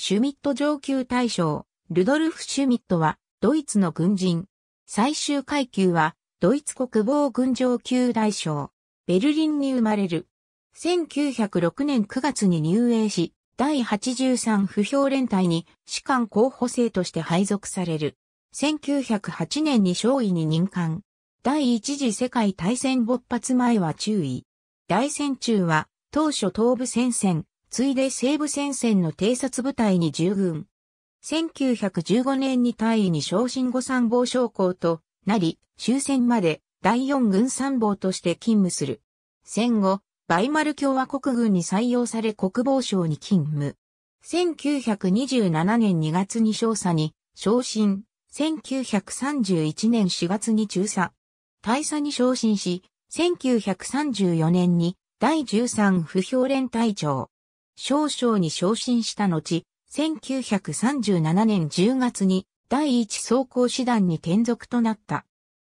シュミット上級大将、ルドルフ・シュミットは、ドイツの軍人。最終階級は、ドイツ国防軍上級大将、ベルリンに生まれる。1906年9月に入営し、第83不評連隊に士官候補生として配属される。1908年に少尉に任官。第一次世界大戦勃発前は注意。大戦中は当初東部戦線、ついで西部戦線の偵察部隊に従軍。1915年に大尉に昇進後参謀将校となり、終戦まで第四軍参謀として勤務する。戦後、バイマル共和国軍に採用され国防省に勤務。1927年2月に少佐に昇進。1931年4月に中佐。大佐に昇進し、1934年に第13不評連隊長。少将に昇進した後、1937年10月に第一装甲師団に転属となった。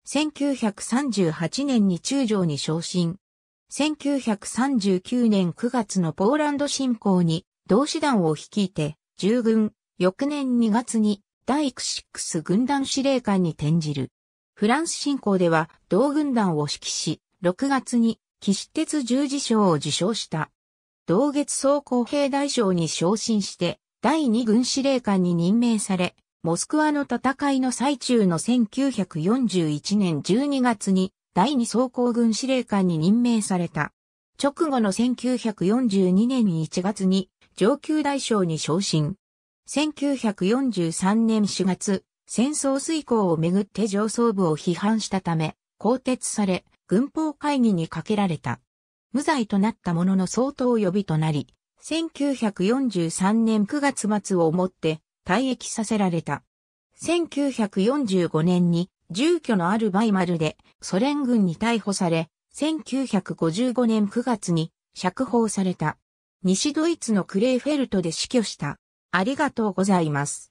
1938年に中将に昇進。1939年9月のポーランド侵攻に同師団を率いて、従軍、翌年2月に第6軍団司令官に転じる。フランス侵攻では同軍団を指揮し、6月に騎士鉄十字章を受章した。同月総工兵大将に昇進して、第二軍司令官に任命され、モスクワの戦いの最中の1941年12月に第二総工軍司令官に任命された。直後の1942年1月に上級大将に昇進。1943年4月、戦争遂行をめぐって上層部を批判したため、更迭され、軍法会議にかけられた。無罪となったものの相当予備となり、1943年9月末をもって退役させられた。1945年に住居のあるバイマルでソ連軍に逮捕され、1955年9月に釈放された。西ドイツのクレーフェルトで死去した。ありがとうございます。